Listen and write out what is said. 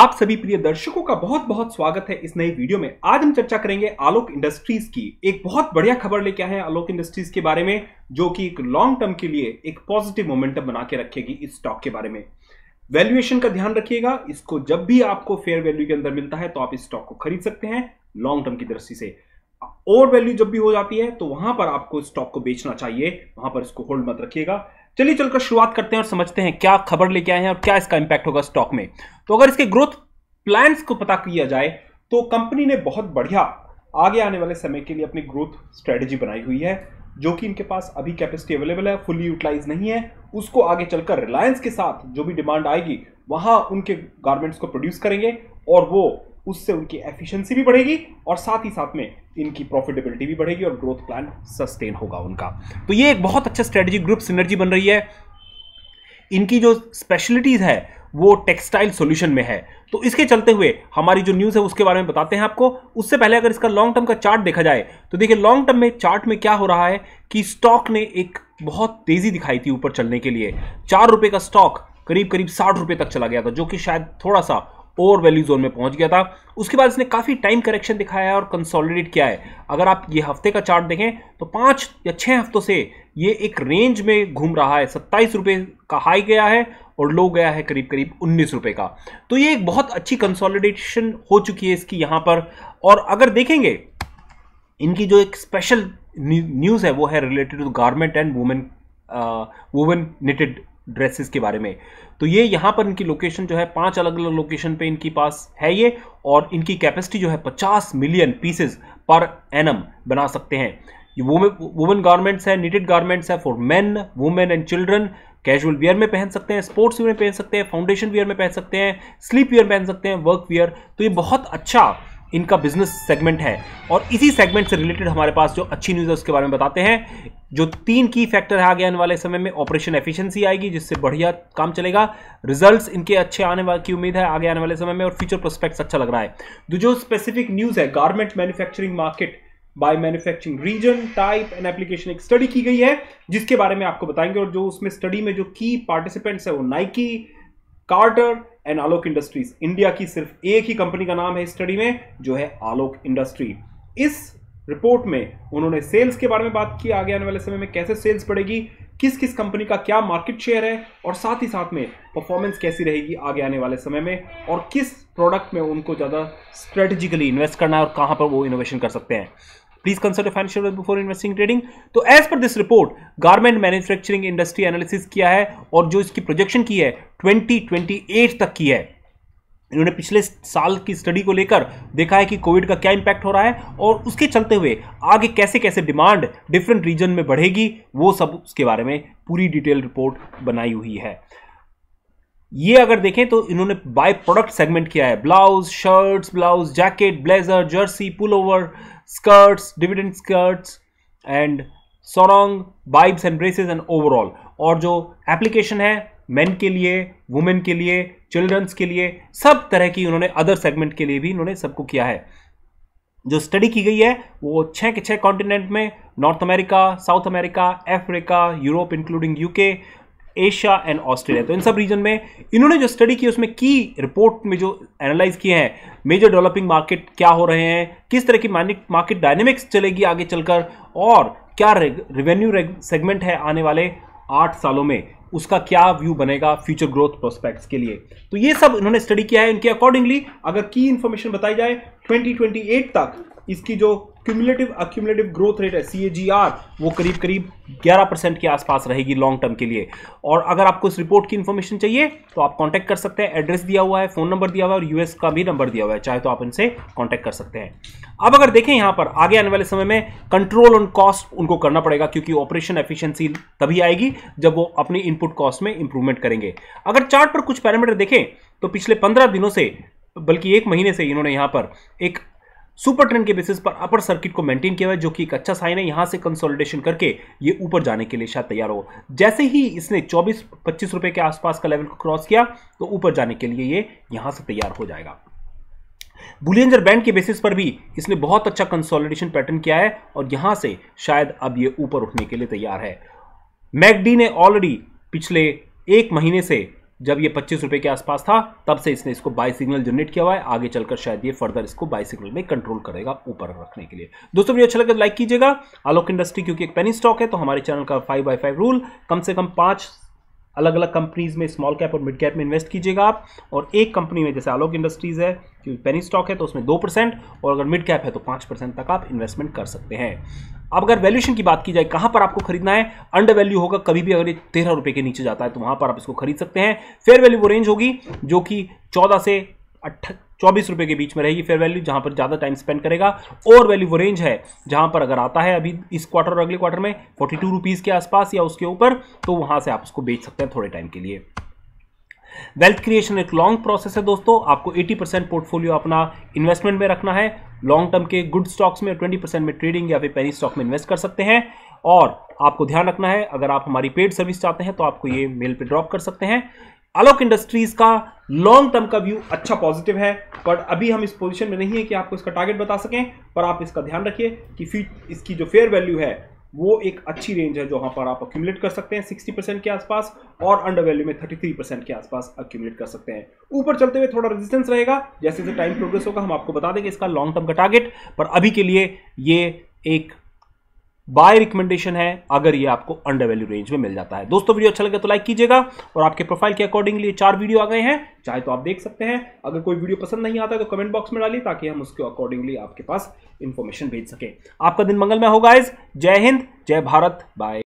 आप सभी प्रिय दर्शकों का बहुत बहुत स्वागत है इस नई वीडियो में आज हम चर्चा करेंगे आलोक इंडस्ट्रीज की एक बहुत बढ़िया खबर लेके आए हैं आलोक इंडस्ट्रीज के बारे में जो कि एक लॉन्ग टर्म के लिए एक पॉजिटिव मोमेंटम बना के रखेगी इस स्टॉक के बारे में वैल्यूएशन का ध्यान रखिएगा इसको जब भी आपको फेयर वैल्यू के अंदर मिलता है तो आप इस स्टॉक को खरीद सकते हैं लॉन्ग टर्म की दृष्टि से ओवर वैल्यू जब भी हो जाती है तो वहां पर आपको स्टॉक को बेचना चाहिए वहां पर इसको होल्ड मत रखिएगा चलिए चलकर शुरुआत करते हैं और समझते हैं क्या खबर लेके आए हैं और क्या इसका इंपैक्ट होगा स्टॉक में तो अगर इसके ग्रोथ प्लान्स को पता किया जाए तो कंपनी ने बहुत बढ़िया आगे आने वाले समय के लिए अपनी ग्रोथ स्ट्रेटेजी बनाई हुई है जो कि इनके पास अभी कैपेसिटी अवेलेबल है फुली यूटिलाइज नहीं है उसको आगे चलकर रिलायंस के साथ जो भी डिमांड आएगी वहां उनके गारमेंट्स को प्रोड्यूस करेंगे और वो उससे उनकी एफिशिएंसी भी बढ़ेगी और साथ ही साथ में इनकी प्रॉफिटेबिलिटी भी बढ़ेगी और ग्रोथ प्लान सस्टेन होगा उनका तो ये एक बहुत अच्छा स्ट्रेटजी ग्रुप सिनर्जी बन रही है इनकी जो स्पेशलिटीज़ है वो टेक्सटाइल सॉल्यूशन में है तो इसके चलते हुए हमारी जो न्यूज़ है उसके बारे में बताते हैं आपको उससे पहले अगर इसका लॉन्ग टर्म का चार्ट देखा जाए तो देखिए लॉन्ग टर्म में चार्ट में क्या हो रहा है कि स्टॉक ने एक बहुत तेज़ी दिखाई थी ऊपर चलने के लिए चार रुपये का स्टॉक करीब करीब साठ रुपये तक चला गया था जो कि शायद थोड़ा सा और वैल्यू जोन में पहुंच गया था उसके बाद इसने काफ़ी टाइम करेक्शन दिखाया है और कंसोलिडेट किया है अगर आप ये हफ्ते का चार्ट देखें तो पाँच या छः हफ्तों से ये एक रेंज में घूम रहा है सत्ताईस रुपये का हाई गया है और लो गया है करीब करीब उन्नीस रुपये का तो ये एक बहुत अच्छी कंसोलिडेशन हो चुकी है इसकी यहाँ पर और अगर देखेंगे इनकी जो एक स्पेशल न्यूज़ है वो है related to garment and women women knitted dresses के बारे में तो ये यहाँ पर इनकी लोकेशन जो है पांच अलग अलग लोकेशन पे इनके पास है ये और इनकी कैपेसिटी जो है 50 मिलियन पीसेस पर एनम बना सकते हैं वुमेन गारमेंट्स है नीटेड गारमेंट्स है for men women and children casual wear में पहन सकते हैं स्पोर्ट्स वियर में पहन सकते हैं फाउंडेशन वियर में पहन सकते हैं स्लीप वियर पहन सकते हैं वर्क वियर तो ये बहुत अच्छा इनका बिजनेस सेगमेंट है और इसी सेगमेंट से रिलेटेड हमारे पास जो अच्छी न्यूज़ है उसके बारे में बताते हैं जो तीन की फैक्टर है आगे आने वाले समय में ऑपरेशन एफिशिएंसी आएगी जिससे बढ़िया काम चलेगा रिजल्ट्स इनके अच्छे आने वाले की उम्मीद है आगे आने वाले समय में और फ्यूचर प्रोस्पेक्ट अच्छा लग रहा है तो जो स्पेसिफिक न्यूज़ है garment manufacturing market by manufacturing region type and application एक स्टडी की गई है जिसके बारे में आपको बताएंगे और जो उसमें स्टडी में जो की पार्टिसिपेंट्स है वो Nike Carter and Alok Industries India की सिर्फ एक ही कंपनी का नाम है स्टडी में जो है आलोक इंडस्ट्री इस रिपोर्ट में उन्होंने सेल्स के बारे में बात की आगे आने वाले समय में कैसे सेल्स बढ़ेगी किस किस कंपनी का क्या मार्केट शेयर है और साथ ही साथ में परफॉर्मेंस कैसी रहेगी आगे आने वाले समय में और किस प्रोडक्ट में उनको ज़्यादा स्ट्रेटेजिकली इन्वेस्ट करना है और कहाँ पर वो इनोवेशन कर सकते हैं please consult financial before investing trading तो as per this report garment manufacturing industry analysis किया है और जो इसकी प्रोजेक्शन की है 2028 तक की है इन्होंने पिछले साल की स्टडी को लेकर देखा है कि कोविड का क्या इंपैक्ट हो रहा है और उसके चलते हुए आगे कैसे कैसे डिमांड डिफरेंट रीजन में बढ़ेगी वो सब उसके बारे में पूरी डिटेल रिपोर्ट बनाई हुई है ये अगर देखें तो इन्होंने बाय प्रोडक्ट सेगमेंट किया है blouse shirts blouse jacket blazer jersey pullover skirts, dividend skirts and sarong bibs and braces and overall और जो एप्लीकेशन है मेन के लिए वुमेन के लिए चिल्ड्रंस के लिए सब तरह की उन्होंने अदर सेगमेंट के लिए भी उन्होंने सबको किया है जो स्टडी की गई है वो छः के छः कॉन्टिनेंट में North America South America Africa Europe including UK Asia and Australia तो इन सब रीजन में इन्होंने जो स्टडी की उसमें की रिपोर्ट में जो एनालाइज किए हैं मेजर डेवलपिंग मार्केट क्या हो रहे हैं किस तरह की मार्केट डायनेमिक्स चलेगी आगे चलकर और क्या रेवेन्यू सेगमेंट है आने वाले आठ सालों में उसका क्या व्यू बनेगा फ्यूचर ग्रोथ प्रोस्पेक्ट्स के लिए तो ये सब इन्होंने स्टडी किया है इनके अकॉर्डिंगली अगर की इन्फॉर्मेशन बताई जाए 2028 तक इसकी जो क्यूमुलेटिव अक्यूमुलेटिव ग्रोथ रेट है सी वो करीब करीब 11 परसेंट के आसपास रहेगी लॉन्ग टर्म के लिए और अगर आपको इस रिपोर्ट की इन्फॉर्मेशन चाहिए तो आप कांटेक्ट कर सकते हैं एड्रेस दिया हुआ है फ़ोन नंबर दिया हुआ है और यूएस का भी नंबर दिया हुआ है चाहे तो आप इनसे कांटेक्ट कर सकते हैं अब अगर देखें यहाँ पर आगे आने वाले समय में कंट्रोल ऑन कॉस्ट उनको करना पड़ेगा क्योंकि ऑपरेशन एफिशियंसी तभी आएगी जब वो अपनी इनपुट कॉस्ट में इंप्रूवमेंट करेंगे अगर चार्ट पर कुछ पैरामीटर देखें तो पिछले पंद्रह दिनों से बल्कि एक महीने से इन्होंने यहाँ पर एक सुपर ट्रेंड के बेसिस पर अपर सर्किट को मेंटेन किया हुआ जो कि एक अच्छा साइन है यहां से कंसोलिडेशन करके ये ऊपर जाने के लिए शायद तैयार हो जैसे ही इसने 24-25 रुपए के आसपास का लेवल को क्रॉस किया तो ऊपर जाने के लिए ये यहां से तैयार हो जाएगा बुलियंजर बैंड के बेसिस पर भी इसने बहुत अच्छा कंसोलिडेशन पैटर्न किया है और यहां से शायद अब ये ऊपर उठने के लिए तैयार है मैकडी ने ऑलरेडी पिछले एक महीने से जब ये पच्चीस रुपए के आसपास था तब से इसने इसको बाई सिग्नल जनरेट किया हुआ है आगे चलकर शायद ये फर्दर इसको बाई सिग्नल में कंट्रोल करेगा ऊपर रखने के लिए दोस्तों वीडियो अच्छा लगे लाइक तो कीजिएगा आलोक इंडस्ट्री क्योंकि एक पेनी स्टॉक है तो हमारे चैनल का फाइव बाई फाइव रूल कम से कम पांच अलग अलग कंपनीज में स्मॉल कैप और मिड कैप में इन्वेस्ट कीजिएगा आप और एक कंपनी में जैसे आलोक इंडस्ट्रीज है क्योंकि पेनी स्टॉक है तो उसमें दो परसेंट और अगर मिड कैप है तो पाँच परसेंट तक आप इन्वेस्टमेंट कर सकते हैं अब अगर वैल्यूशन की बात की जाए कहाँ पर आपको खरीदना है अंडर वैल्यू होगा कभी भी अगर ये तेरह रुपये के नीचे जाता है तो वहां पर आप इसको खरीद सकते हैं फेयर वैल्यू वो रेंज होगी जो कि चौदह से अट्ठ चौबीस रुपए के बीच में रहेगी फेयर वैल्यू जहां पर ज़्यादा टाइम स्पेंड करेगा और वैल्यू वो रेंज है जहां पर अगर आता है अभी इस क्वार्टर और अगले क्वार्टर में फोर्टी टू रुपीज़ के आसपास या उसके ऊपर तो वहां से आप उसको बेच सकते हैं थोड़े टाइम के लिए वेल्थ क्रिएशन एक लॉन्ग प्रोसेस है दोस्तों आपको 80 परसेंट पोर्टफोलियो अपना इन्वेस्टमेंट में रखना है लॉन्ग टर्म के गुड स्टॉक्स में 20 परसेंट में ट्रेडिंग या फिर पेनी स्टॉक में इन्वेस्ट कर सकते हैं और आपको ध्यान रखना है अगर आप हमारी पेड सर्विस चाहते हैं तो आपको ये मेल पे ड्रॉप कर सकते हैं आलोक इंडस्ट्रीज का लॉन्ग टर्म का व्यू अच्छा पॉजिटिव है बट अभी हम इस पोजीशन में नहीं है कि आपको इसका टारगेट बता सकें पर आप इसका ध्यान रखिए कि फिर इसकी जो फेयर वैल्यू है वो एक अच्छी रेंज है जो वहाँ पर आप अक्यूमलेट कर सकते हैं 60 परसेंट के आसपास और अंडर वैल्यू में 33 परसेंट के आसपास अक्यूमलेट कर सकते हैं ऊपर चलते हुए थोड़ा रेजिस्टेंस रहेगा जैसे जैसे टाइम प्रोग्रेस होगा हम आपको बता देंगे इसका लॉन्ग टर्म का टारगेट पर अभी के लिए ये एक बाय रिकमेंडेशन है अगर ये आपको अंडर वैल्यू रेंज में मिल जाता है दोस्तों वीडियो अच्छा लगे तो लाइक कीजिएगा और आपके प्रोफाइल के अकॉर्डिंगली चार वीडियो आ गए हैं चाहे तो आप देख सकते हैं अगर कोई वीडियो पसंद नहीं आता है तो कमेंट बॉक्स में डालिए ताकि हम उसके अकॉर्डिंगली आपके पास इन्फॉर्मेशन भेज सकें आपका दिन मंगलमय होगा इस जय हिंद जय भारत बाय